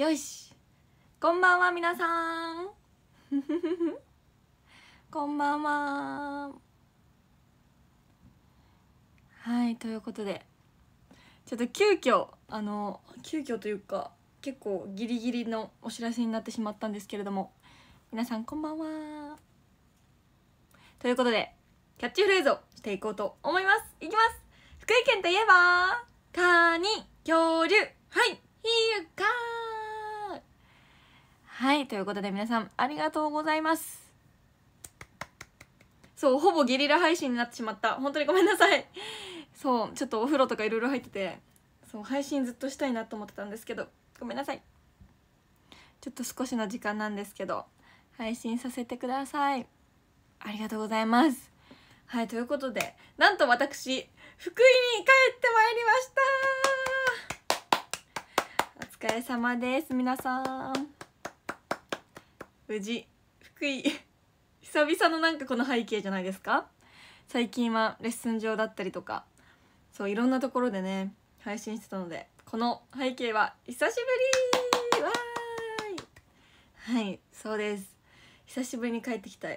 よしこんばんは皆さん こんばんははいということでちょっと急遽あの急遽というか結構ギリギリのお知らせになってしまったんですけれども皆さんこんばんはということでキャッチフレーズをしていこうと思いますいきます福井県といえばカニ恐竜はいーはいということで皆さんありがとうございますそうほぼゲリラ配信になってしまった本当にごめんなさいそうちょっとお風呂とかいろいろ入っててそう配信ずっとしたいなと思ってたんですけどごめんなさいちょっと少しの時間なんですけど配信させてくださいありがとうございますはいということでなんと私福井に帰ってまいりましたお疲れ様です皆さん無事福井 久々のなんかこの背景じゃないですか最近はレッスン場だったりとかそういろんなところでね配信してたのでこの背景は久しぶりわーいはいそうです久しぶりに帰ってきた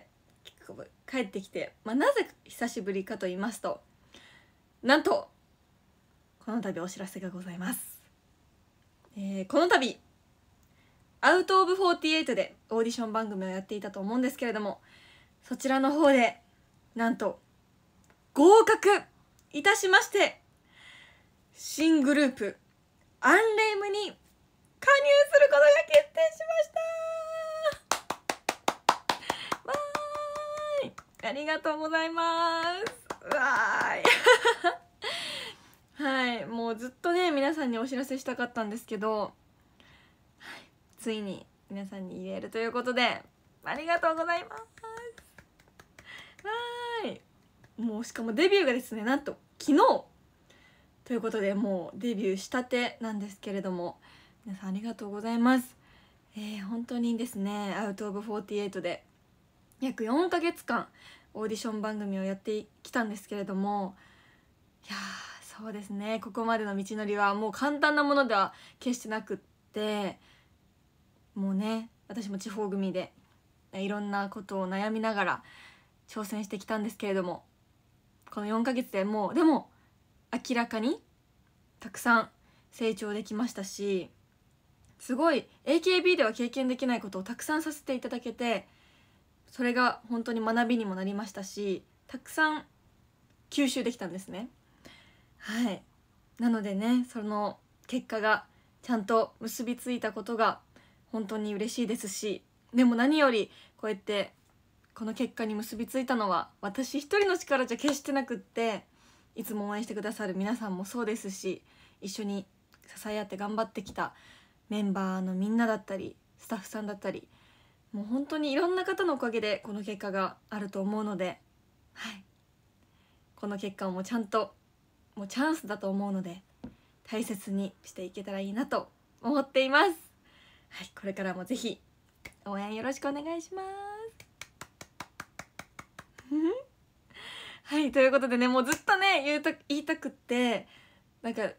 帰ってきて、まあ、なぜ久しぶりかと言いますとなんとこの度お知らせがございます、えー、この度アウトオブフォーティエイトでオーディション番組をやっていたと思うんですけれども、そちらの方で、なんと、合格いたしまして、新グループ、アンレイムに加入することが決定しましたわーいありがとうございますわーい はい、もうずっとね、皆さんにお知らせしたかったんですけど、ついに皆さんに言えるということでありがとうございますわーいもうしかもデビューがですねなんと昨日ということでもうデビューしたてなんですけれども皆さんありがとうございますえー、本当にですね「アウト・オブ・フォーティエイト」で約4ヶ月間オーディション番組をやってきたんですけれどもいやそうですねここまでの道のりはもう簡単なものでは決してなくってもうね私も地方組でいろんなことを悩みながら挑戦してきたんですけれどもこの4ヶ月でもうでも明らかにたくさん成長できましたしすごい AKB では経験できないことをたくさんさせていただけてそれが本当に学びにもなりましたしたくさん吸収できたんですね。はいなのでねその結果がちゃんと結びついたことが本当に嬉しいですしでも何よりこうやってこの結果に結びついたのは私一人の力じゃ決してなくっていつも応援してくださる皆さんもそうですし一緒に支え合って頑張ってきたメンバーのみんなだったりスタッフさんだったりもう本当にいろんな方のおかげでこの結果があると思うので、はい、この結果もちゃんともうチャンスだと思うので大切にしていけたらいいなと思っています。はい、これからもぜひ応援よろしくお願いします。はいということでねもうずっとね言うと言いたくってなんか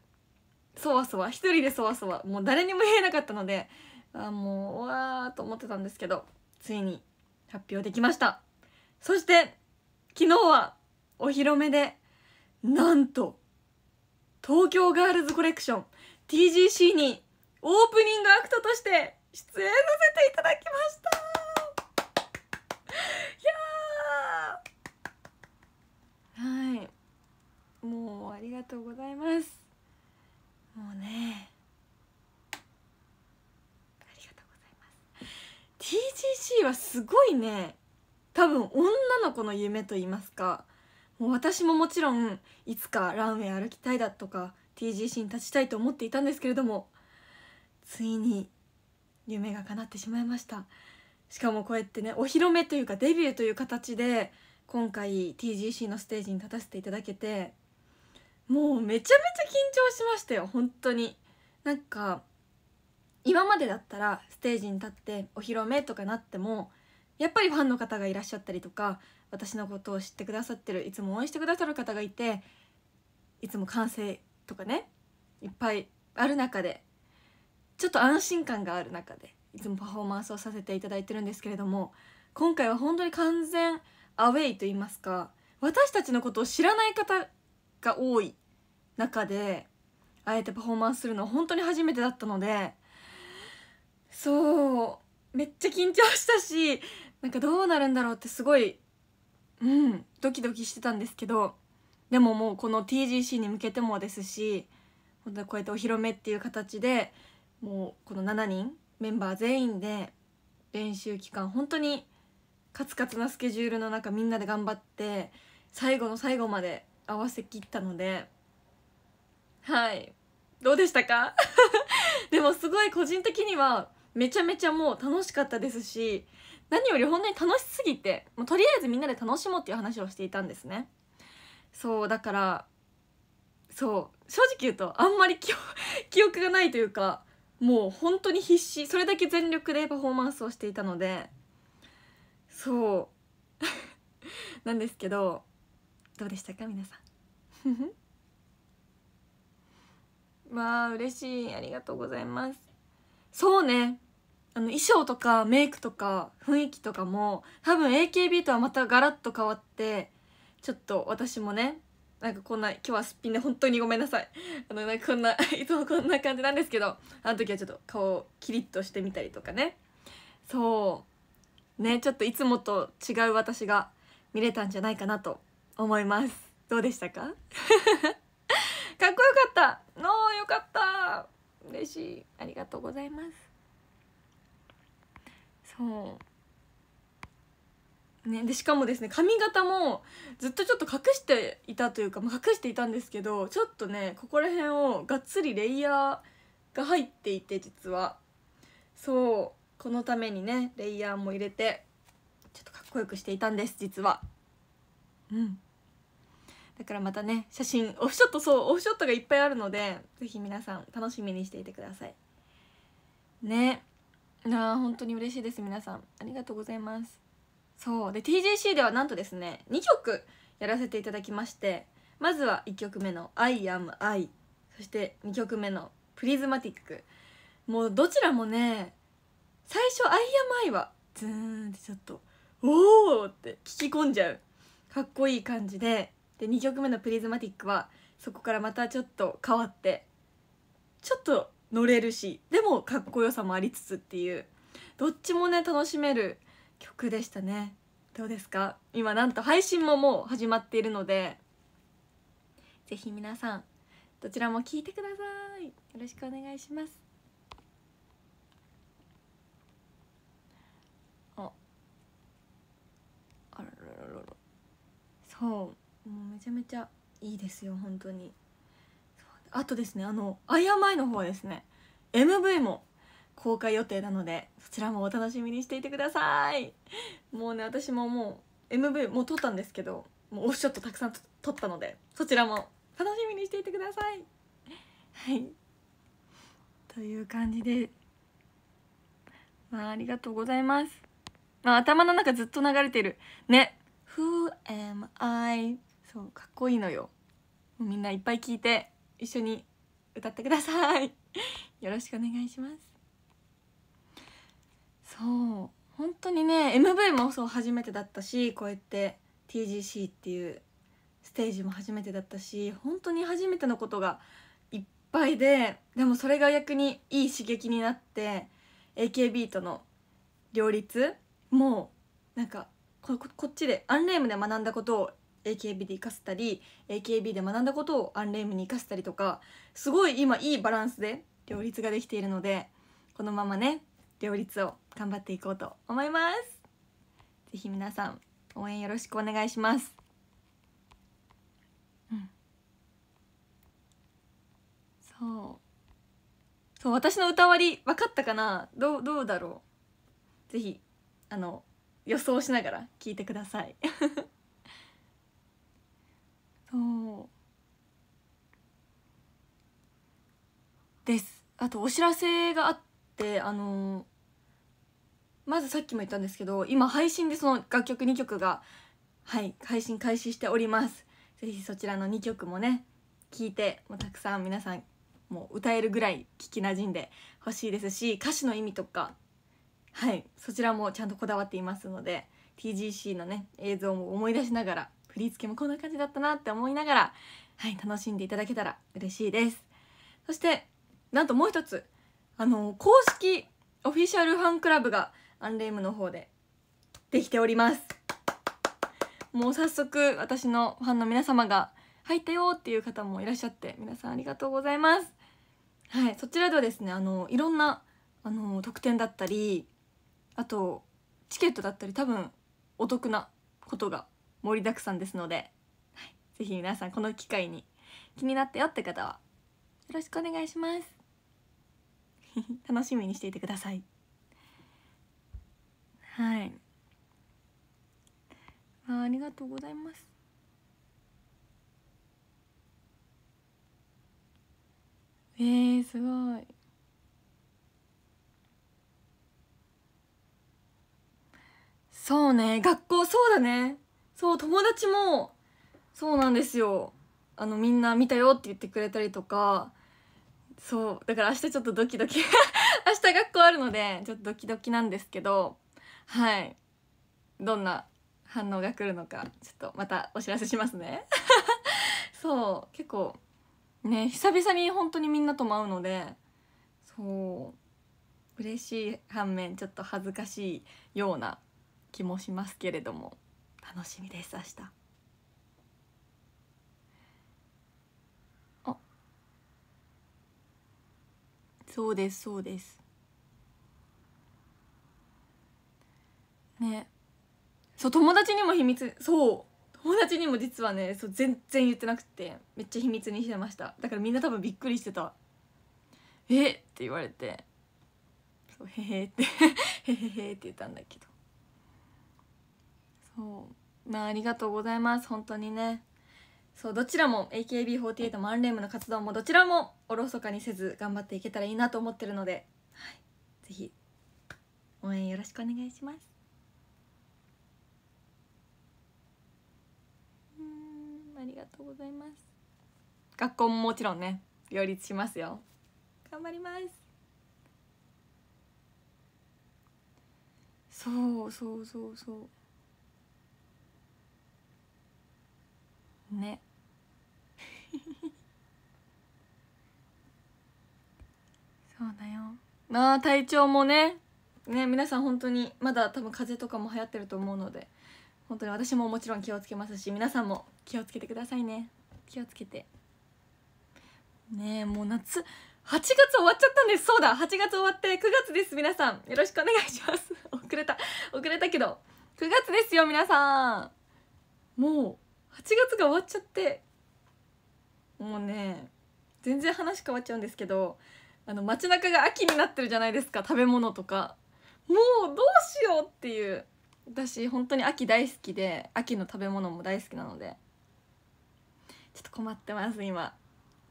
そわそわ一人でそわそわもう誰にも言えなかったのであもううわーと思ってたんですけどついに発表できましたそして昨日はお披露目でなんと東京ガールズコレクション TGC にオープニングアクトとして出演させていただきましたいやはいもうありがとうございますもうねありがとうございます TGC はすごいね多分女の子の夢と言いますかもう私ももちろんいつかランウェイ歩きたいだとか TGC に立ちたいと思っていたんですけれどもついに夢が叶ってしまいましたしかもこうやってねお披露目というかデビューという形で今回 TGC のステージに立たせていただけてもうめちゃめちゃ緊張しましたよ本当になんか今までだったらステージに立ってお披露目とかなってもやっぱりファンの方がいらっしゃったりとか私のことを知ってくださってるいつも応援してくださる方がいていつも歓声とかねいっぱいある中でちょっと安心感がある中でいつもパフォーマンスをさせていただいてるんですけれども今回は本当に完全アウェイと言いますか私たちのことを知らない方が多い中であえてパフォーマンスするのは本当に初めてだったのでそうめっちゃ緊張したしなんかどうなるんだろうってすごいうんドキドキしてたんですけどでももうこの TGC に向けてもですしこうやってお披露目っていう形でもうこの7人メンバー全員で練習期間本当にカツカツなスケジュールの中みんなで頑張って最後の最後まで合わせきったのではいどうでしたか でもすごい個人的にはめちゃめちゃもう楽しかったですし何より本当に楽しすぎてもうとりあえずみんなで楽しもうっていう話をしていたんですねそうだからそう正直言うとあんまり記憶 がないというかもう本当に必死それだけ全力でパフォーマンスをしていたのでそう なんですけどどうでしたか皆さん わあ嬉しいありがとうございますそうねあの衣装とかメイクとか雰囲気とかも多分 AKB とはまたガラッと変わってちょっと私もねなんかこんな今日はすっぴんで本当にごめんなさい あのなんかこんな いつもこんな感じなんですけどあの時はちょっと顔をキリッとしてみたりとかねそうねちょっといつもと違う私が見れたんじゃないかなと思いますどうでしたか かっこよかったのーよかった嬉しいありがとうございますそうね、でしかもですね髪型もずっとちょっと隠していたというか、まあ、隠していたんですけどちょっとねここら辺をがっつりレイヤーが入っていて実はそうこのためにねレイヤーも入れてちょっとかっこよくしていたんです実はうんだからまたね写真オフショットそうオフショットがいっぱいあるので是非皆さん楽しみにしていてくださいねあ本当に嬉しいです皆さんありがとうございますそうで TJC ではなんとですね2曲やらせていただきましてまずは1曲目の「I am I」そして2曲目の「プリズマティック」もうどちらもね最初「I am I」はズーンってちょっと「おお!」って聞き込んじゃうかっこいい感じでで2曲目の「プリズマティック」はそこからまたちょっと変わってちょっと乗れるしでもかっこよさもありつつっていうどっちもね楽しめる曲でしたねどうですか今なんと配信ももう始まっているのでぜひ皆さんどちらも聴いてくださいよろしくお願いしますああららららそうもうめちゃめちゃいいですよ本当にあとですねあの「あまい」の方はですね MV も公開予定なのでそちらもお楽しみにしていてくださいもうね私ももう MV もう撮ったんですけどもうオフショットたくさん撮ったのでそちらも楽しみにしていてくださいはいという感じでまあありがとうございますまあ頭の中ずっと流れてるね Who am I? そうかっこいいのよみんないっぱい聞いて一緒に歌ってくださいよろしくお願いしますそう本当にね MV もそう初めてだったしこうやって TGC っていうステージも初めてだったし本当に初めてのことがいっぱいででもそれが逆にいい刺激になって AKB との両立もなんかここっちでアンレームで学んだことを AKB で生かせたり AKB で学んだことをアンレームに生かせたりとかすごい今いいバランスで両立ができているのでこのままね両立を頑張っていこうと思いますぜひ皆さん応援よろしくお願いします、うん、そうそう私の歌割り分かったかなどうどうだろうぜひあの予想しながら聞いてください そうですあとお知らせがあってあのまずさっきも言ったんですけど今配信でその楽曲2曲がはい配信開始しております是非そちらの2曲もね聴いてもうたくさん皆さんもう歌えるぐらい聞きなじんでほしいですし歌詞の意味とかはいそちらもちゃんとこだわっていますので TGC のね映像も思い出しながら振り付けもこんな感じだったなって思いながらはい楽しんでいただけたら嬉しいですそしてなんともう一つあの公式オフィシャルファンクラブがアンレイムの方でできておりますもう早速私のファンの皆様が入ったよっていう方もいらっしゃって皆さんありがとうございますはいそちらではですねあのいろんなあの特典だったりあとチケットだったり多分お得なことが盛りだくさんですので、はい、皆さんこの機会に気になったよって方はよろしくお願いします 楽しみにしていてくださいはいあありがとうございますえー、すごいそうね学校そうだねそう友達もそうなんですよあのみんな見たよって言ってくれたりとかそうだから明日ちょっとドキドキ 明日学校あるのでちょっとドキドキなんですけどはいどんな反応が来るのかちょっとまたお知らせしますね そう結構ね久々に本当にみんなとも会うのでそう嬉しい反面ちょっと恥ずかしいような気もしますけれども楽しみです明日あそうですそうですねそう友達にも秘密そう友達にも実はねそう全然言ってなくてめっちゃ秘密にしてましただからみんな多分びっくりしてた「えっ?」って言われて「そうへへ」って「へへへ」って言ったんだけどそうまあありがとうございます本当にねそうどちらも AKB48 もアンレムの活動もどちらもおろそかにせず頑張っていけたらいいなと思ってるので、はい、ぜひ応援よろしくお願いします。ありがとうございます学校ももちろんね両立しますよ頑張りますそうそうそうそうね そうだよなあ体調もねね皆さん本当にまだ多分風邪とかも流行ってると思うので本当に私ももちろん気をつけますし皆さんも気をつけてくださいね気をつけてねえもう夏8月終わっちゃったんですそうだ8月終わって9月です皆さんよろしくお願いします 遅れた遅れたけど9月ですよ皆さんもう8月が終わっちゃってもうね全然話変わっちゃうんですけどあの街中が秋になってるじゃないですか食べ物とかもうどうしようっていう私本当に秋大好きで秋の食べ物も大好きなのでちょっと困ってます今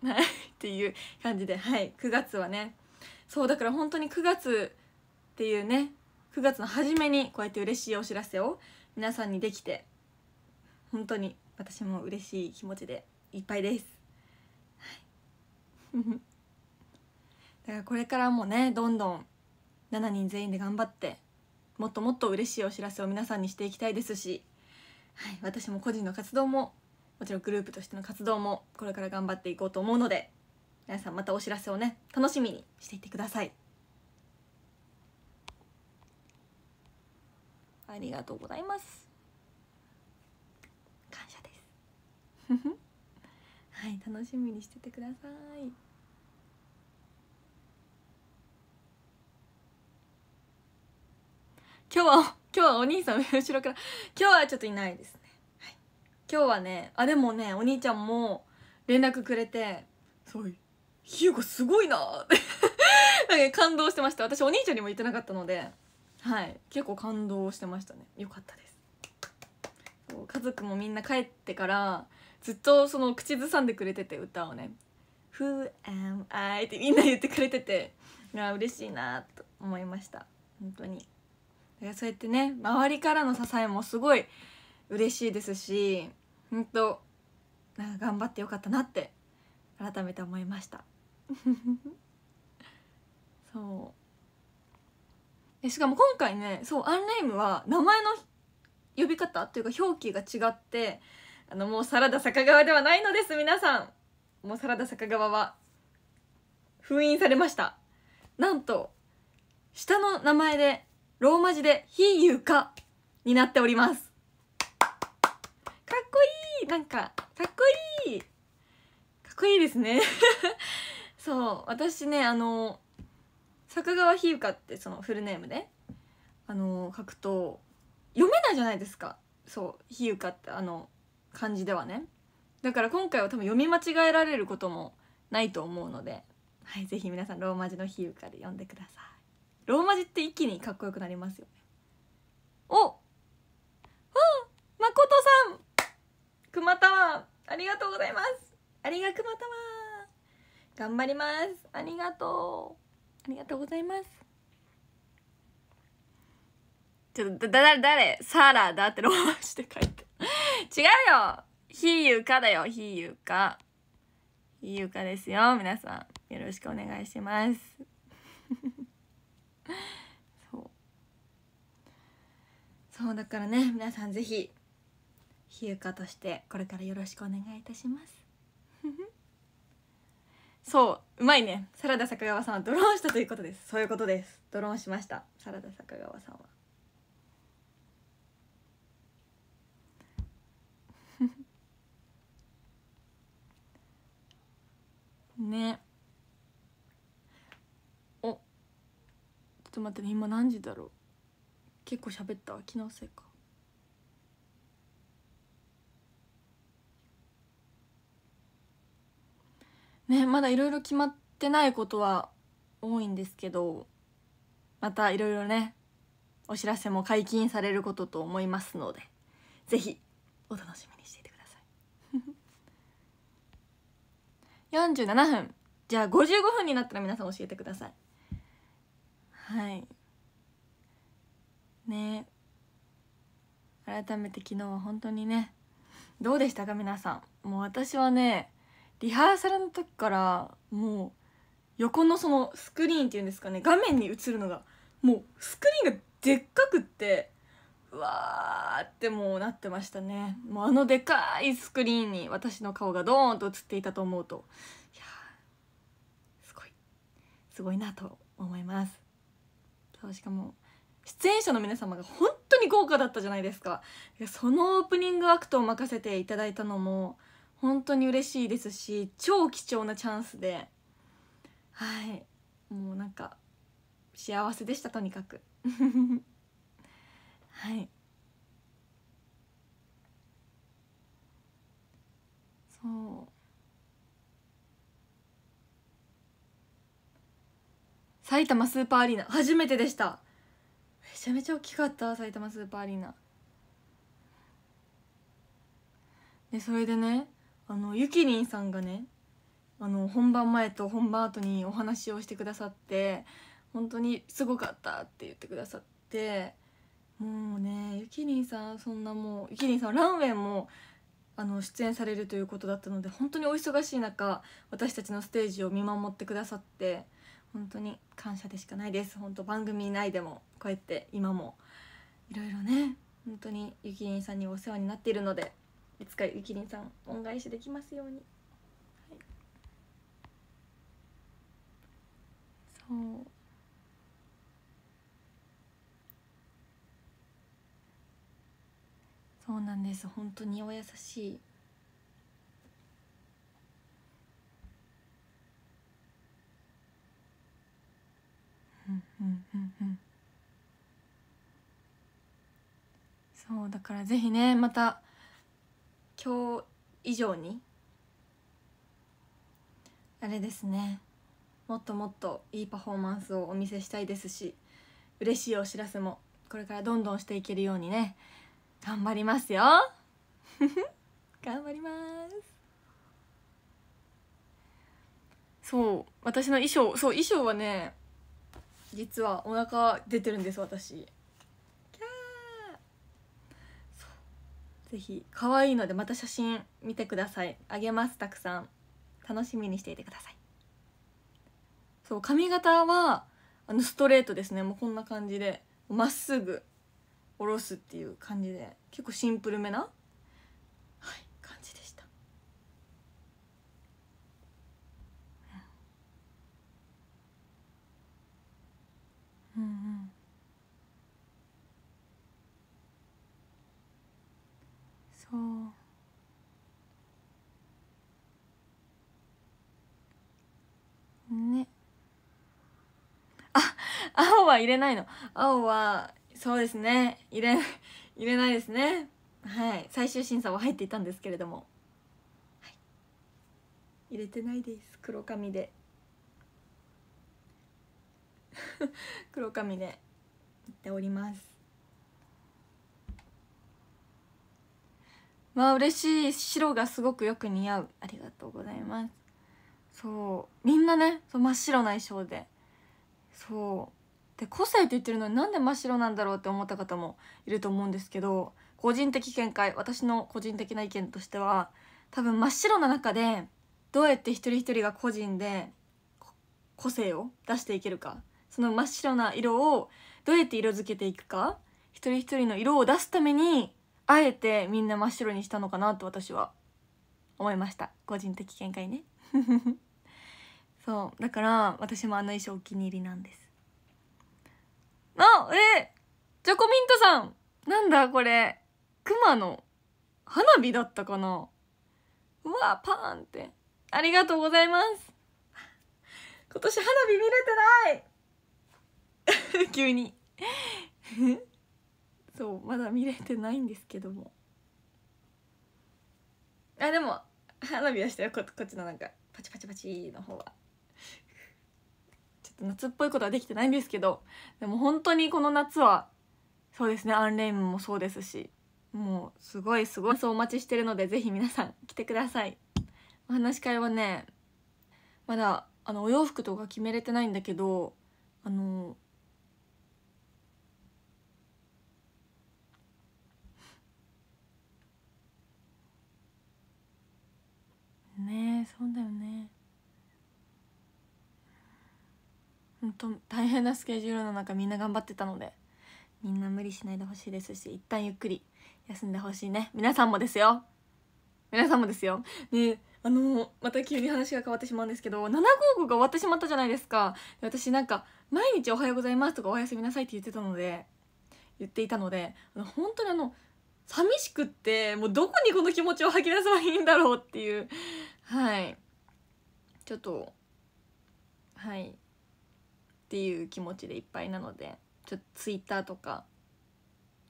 はい っていう感じではい9月はねそうだから本当に9月っていうね9月の初めにこうやって嬉しいお知らせを皆さんにできて本当に私も嬉しい気持ちでいっぱいです、はい、だからこれからもねどんどん7人全員で頑張ってもっともっと嬉しいお知らせを皆さんにしていきたいですし、はい、私も個人の活動ももちろんグループとしての活動もこれから頑張っていこうと思うので皆さんまたお知らせをね楽しみにしていてくださいありがとうございます感謝です はい楽しみにしててください今日は今日はお兄さん後ろから今日はちょっといないですね、はい、今日はねあでもねお兄ちゃんも連絡くれてそうひゆこすごいなって 感動してました私お兄ちゃんにも言ってなかったのではい結構感動してましたねよかったです家族もみんな帰ってからずっとその口ずさんでくれてて歌をね「Who am I?」ってみんな言ってくれててう嬉しいなと思いました本当にそうやってね周りからの支えもすごい嬉しいですし本当なんか頑張ってよかったなって改めて思いました そうえしかも今回ねそうアンライムは名前の呼び方というか表記が違ってあのもうサラダ坂川ではないのです皆さんもうサラダ坂川は封印されましたなんと下の名前でローマ字で「非有化」になっておりますかっこいいなんかかっこいいかっこいいですね そう私ねあの作川ひゆかってそのフルネームであの書くと読めないじゃないですかそうひゆかってあの漢字ではねだから今回は多分読み間違えられることもないと思うので、はい、ぜひ皆さんローマ字のひゆかで読んでくださいローマ字って一気にかっこよくなりますよねおあ誠さんくまたまありがとうございますありがくまたま頑張りますありがとうありがとうございますちょっとだだ誰サラだってローマ字で書いて違うよひゆかだよひゆかひゆかですよ皆さんよろしくお願いします そうそうだからね皆さん是非日向としてこれからよろしくお願いいたします そううまいねサラダ坂川さんはドローンしたということですそういうことですドローンしましたサラダ坂川さんは ねと待ってね今何時だろう結構喋った気のせいかねまだいろいろ決まってないことは多いんですけどまたいろいろねお知らせも解禁されることと思いますのでぜひお楽しみにしていてください47 分じゃあ55分になったら皆さん教えてくださいはいね改めて昨日は本当にねどうでしたか皆さんもう私はねリハーサルの時からもう横のそのスクリーンっていうんですかね画面に映るのがもうスクリーンがでっかくってうわーってもうなってましたねもうあのでかいスクリーンに私の顔がドーンと映っていたと思うといやすごいすごいなと思いますそうしかも出演者の皆様が本当に豪華だったじゃないですかそのオープニングアクトを任せていただいたのも本当に嬉しいですし超貴重なチャンスではいもうなんか幸せでしたとにかく はいそう埼玉スーパーアリーナ初めてでしためちゃめちゃ大きかった埼玉スーパーアリーナでそれでねあのゆきりんさんがねあの本番前と本番後にお話をしてくださって本当にすごかったって言ってくださってもうねゆきりんさんそんなもうゆきりんさんランウェイもあの出演されるということだったので本当にお忙しい中私たちのステージを見守ってくださって本当に感謝でしかないです本当番組内でもこうやって今もいろいろね本当にゆきりんさんにお世話になっているのでいつかゆきりんさん恩返しできますように、はい、そうそうなんです本当にお優しいうんうんうんそうだからぜひねまた今日以上にあれですねもっともっといいパフォーマンスをお見せしたいですし嬉しいお知らせもこれからどんどんしていけるようにね頑張りますよ 頑張りますそう私の衣装そう衣装はね実はお腹出てるんです私ぜひ可愛いのでまた写真見てくださいあげますたくさん楽しみにしていてくださいそう髪型はあのストレートですねもうこんな感じでまっすぐ下ろすっていう感じで結構シンプルめなうんうんそうねあ青は入れないの青はそうですね入れ入れないですねはい最終審査は入っていたんですけれども、はい、入れてないです黒髪で。黒髪で行っておりますまあ嬉しい白がすごくよく似合うありがとうございますそうみんなねそう真っ白な衣装でそうで個性って言ってるのになんで真っ白なんだろうって思った方もいると思うんですけど個人的見解私の個人的な意見としては多分真っ白な中でどうやって一人一人が個人で個性を出していけるかその真っ白な色をどうやって色づけていくか一人一人の色を出すためにあえてみんな真っ白にしたのかなと私は思いました個人的見解ね そうだから私もあの衣装お気に入りなんですあえー、チョコミントさんなんだこれ熊の花火だったかなうわパーンってありがとうございます 今年花火見れてない 急に そうまだ見れてないんですけどもあでも花火はしたよここっちのなんかパチパチパチの方はちょっと夏っぽいことはできてないんですけどでも本当にこの夏はそうですねアンレイムもそうですしもうすごいすごいそうお待ちしてるのでぜひ皆さん来てくださいお話し会はねまだあのお洋服とか決めれてないんだけどあのねそうだよね本当大変なスケジュールの中みんな頑張ってたのでみんな無理しないでほしいですし一旦ゆっくり休んでほしいね皆さんもですよ皆さんもですよねあのまた急に話が変わってしまうんですけど755が終わってしまったじゃないですか私なんか毎日「おはようございます」とか「おやすみなさい」って言ってたので言っていたので本当にあの寂しくってもうどこにこの気持ちを吐き出せばいいんだろうっていうはいちょっとはいっていう気持ちでいっぱいなのでちょっと Twitter とか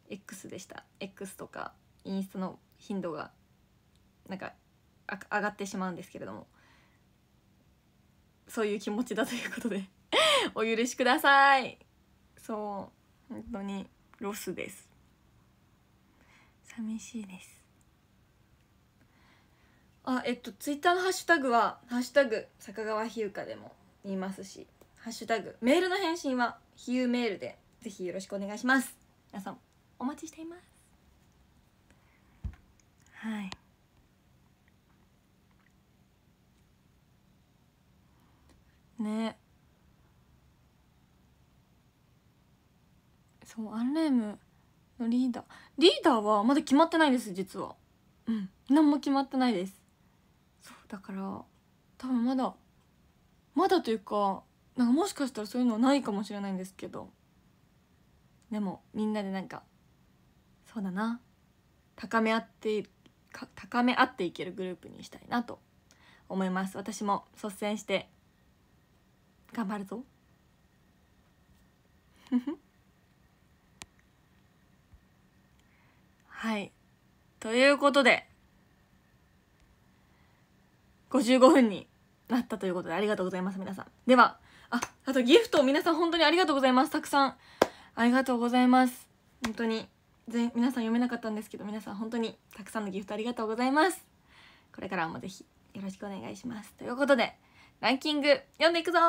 X でした X とかインスタの頻度がなんか上がってしまうんですけれどもそういう気持ちだということで お許しくださいそう本当にロスです寂しいですあえっとツイッターのハッシュタグは「ハッシュタグ坂川ひゆか」でも言いますし「ハッシュタグメールの返信はひゆメール」でぜひよろしくお願いします皆さんお待ちしていますはいねそうアンレームのリーダーリーダーはまだ決まってないです実はうん何も決まってないですだから多分まだまだというかなんかもしかしたらそういうのはないかもしれないんですけどでもみんなでなんかそうだな高め合って高め合っていけるグループにしたいなと思います私も率先して頑張るぞ はいということで55分になったということでありがとうございます皆さんではああとギフト皆さん本当にありがとうございますたくさんありがとうございます本当にぜ皆さん読めなかったんですけど皆さん本当にたくさんのギフトありがとうございますこれからもぜひよろしくお願いしますということでランキング読んでいくぞ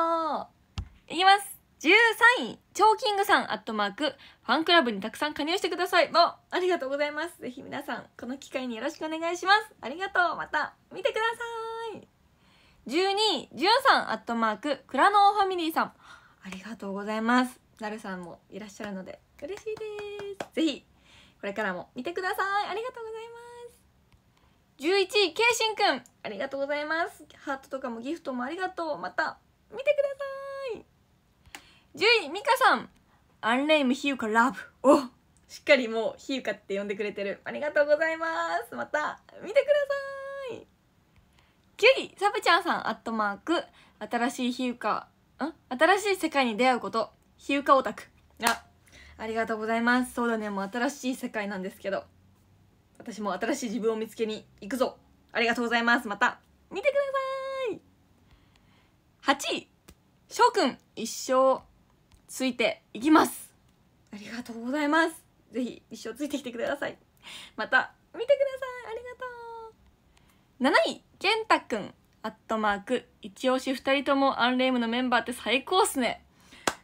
いきます13位チョーキングさんアットマークファンクラブにたくさん加入してくださいもありがとうございますぜひ皆さんこの機会によろしくお願いしますありがとうまた見てください12、13アットマーク、クラノーファミリーさん。ありがとうございます。なるさんもいらっしゃるので、嬉しいです。ぜひ、これからも見てください。ありがとうございます。11位、けいしんくん。ありがとうございます。ハートとかもギフトもありがとう。また、見てください。10位、みかさん。アンレイムひゆかラブ。おしっかりもうひゆかって呼んでくれてる。ありがとうございます。また、見てください。キュイサブちゃんさんアットマーク新しい比喩かん新しい世界に出会うこと比喩かオタクあありがとうございますそうだねもう新しい世界なんですけど私も新しい自分を見つけに行くぞありがとうございますまた見てください8位翔くん一生ついていきますありがとうございますぜひ一生ついてきてくださいまた見てくださいありがとう7位健太くん、アットマーク、一押し二人ともアンレームのメンバーって最高っすね。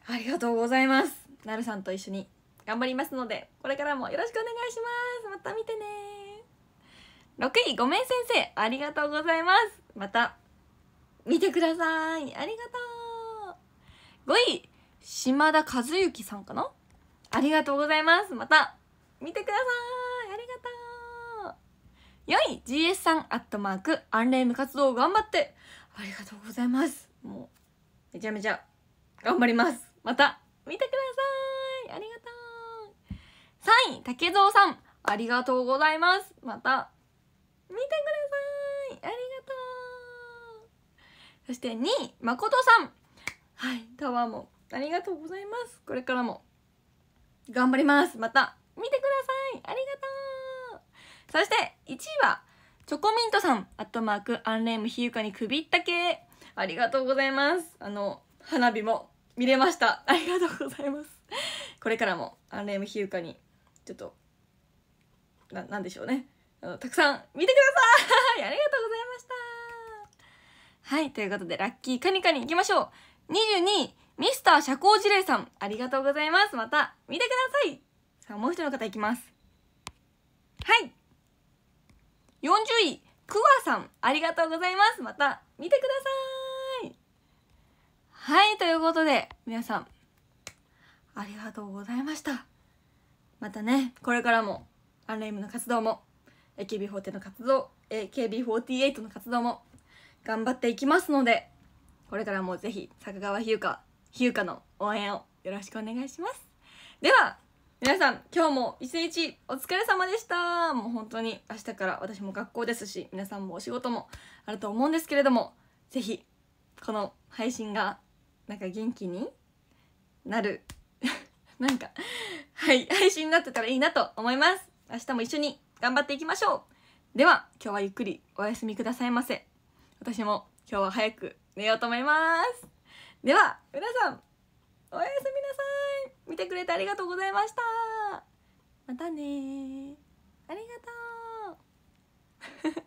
ありがとうございます。なるさんと一緒に頑張りますので、これからもよろしくお願いします。また見てね6位、ごめん先生、ありがとうございます。また、見てください。ありがとう。5位、島田和幸さんかなありがとうございます。また、見てください。よい !gs さんアットマーク、アンレーム活動頑張ってありがとうございます。もう、めちゃめちゃ頑張ります。また、見てくださいありがとう !3 位、竹蔵さん、ありがとうございます。また、見てくださいありがとうそして2位、誠さんはい、タワーもありがとうございます。これからも頑張ります。また見てくださいありがとうそして1位はチョコミントさんアットマークアンレームひゆかに首ったけありがとうございますあの花火も見れましたありがとうございますこれからもアンレームひゆかにちょっとななんでしょうねあのたくさん見てください ありがとうございましたはいということでラッキーカニカニいきましょう22位ミスター社交辞令さんありがとうございますまた見てくださいさあもう一人の方いきますはい40位、クワさん、ありがとうございます。また見てください。はい、ということで、皆さん、ありがとうございました。またね、これからも、アンレイムの活動も、AKB48 の活動、AKB48 の活動も、頑張っていきますので、これからもぜひ、坂川日向日向の応援をよろしくお願いします。では、皆さん今日も一日お疲れ様でしたもう本当に明日から私も学校ですし皆さんもお仕事もあると思うんですけれども是非この配信がなんか元気になる なんかはい配信になってたらいいなと思います明日も一緒に頑張っていきましょうでは今日はゆっくりお休みくださいませ私も今日は早く寝ようと思いますでは皆さんおやすみなさい見てくれてありがとうございましたまたねありがとう